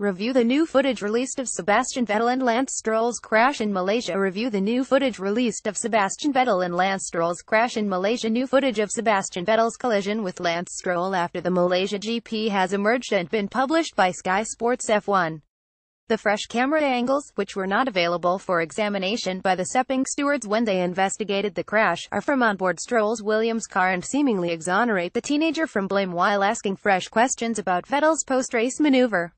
Review the new footage released of Sebastian Vettel and Lance Stroll's crash in Malaysia Review the new footage released of Sebastian Vettel and Lance Stroll's crash in Malaysia New footage of Sebastian Vettel's collision with Lance Stroll after the Malaysia GP has emerged and been published by Sky Sports F1. The fresh camera angles, which were not available for examination by the Sepping stewards when they investigated the crash, are from onboard Stroll's Williams car and seemingly exonerate the teenager from blame while asking fresh questions about Vettel's post-race maneuver.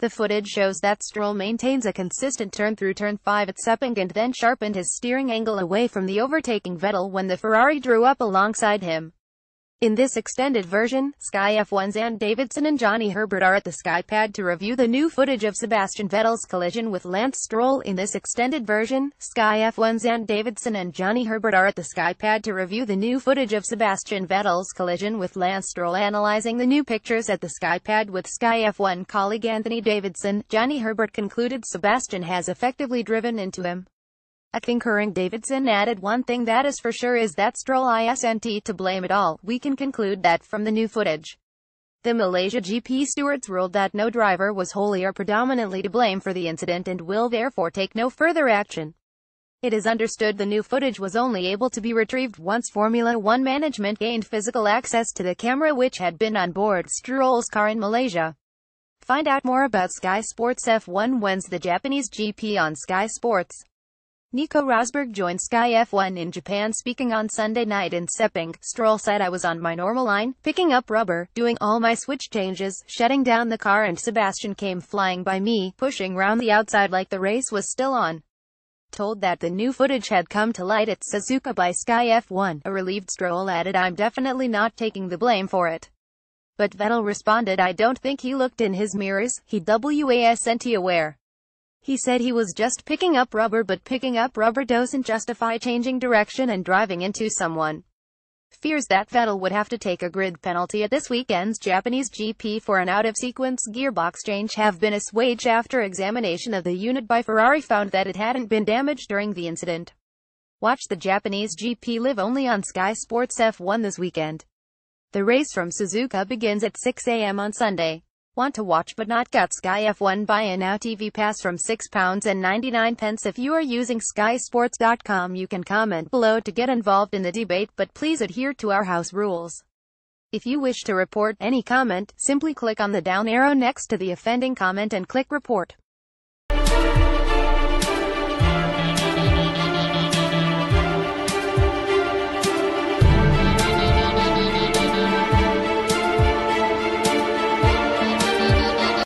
The footage shows that Stroll maintains a consistent turn through turn 5 at Sepang and then sharpened his steering angle away from the overtaking Vettel when the Ferrari drew up alongside him. In this extended version, Sky F1's Ann Davidson and Johnny Herbert are at the Skypad to review the new footage of Sebastian Vettel's collision with Lance Stroll. In this extended version, Sky F1's Ann Davidson and Johnny Herbert are at the Skypad to review the new footage of Sebastian Vettel's collision with Lance Stroll analyzing the new pictures at the Skypad with Sky F1 colleague Anthony Davidson. Johnny Herbert concluded Sebastian has effectively driven into him. I think her and Davidson added one thing that is for sure is that Stroll isn't to blame at all, we can conclude that from the new footage. The Malaysia GP stewards ruled that no driver was wholly or predominantly to blame for the incident and will therefore take no further action. It is understood the new footage was only able to be retrieved once Formula One management gained physical access to the camera which had been on board Stroll's car in Malaysia. Find out more about Sky Sports F1 when's the Japanese GP on Sky Sports. Nico Rosberg joined Sky F1 in Japan speaking on Sunday night in Sepang. Stroll said I was on my normal line, picking up rubber, doing all my switch changes, shutting down the car and Sebastian came flying by me, pushing round the outside like the race was still on. Told that the new footage had come to light at Suzuka by Sky F1, a relieved Stroll added I'm definitely not taking the blame for it. But Vettel responded I don't think he looked in his mirrors, he wasn't aware. He said he was just picking up rubber but picking up rubber doesn't justify changing direction and driving into someone. Fears that Vettel would have to take a grid penalty at this weekend's Japanese GP for an out-of-sequence gearbox change have been assuaged after examination of the unit by Ferrari found that it hadn't been damaged during the incident. Watch the Japanese GP live only on Sky Sports F1 this weekend. The race from Suzuka begins at 6 a.m. on Sunday. Want to watch but not got Sky F1 Buy a Now TV Pass from £6.99 if you are using skysports.com you can comment below to get involved in the debate but please adhere to our house rules. If you wish to report any comment, simply click on the down arrow next to the offending comment and click report.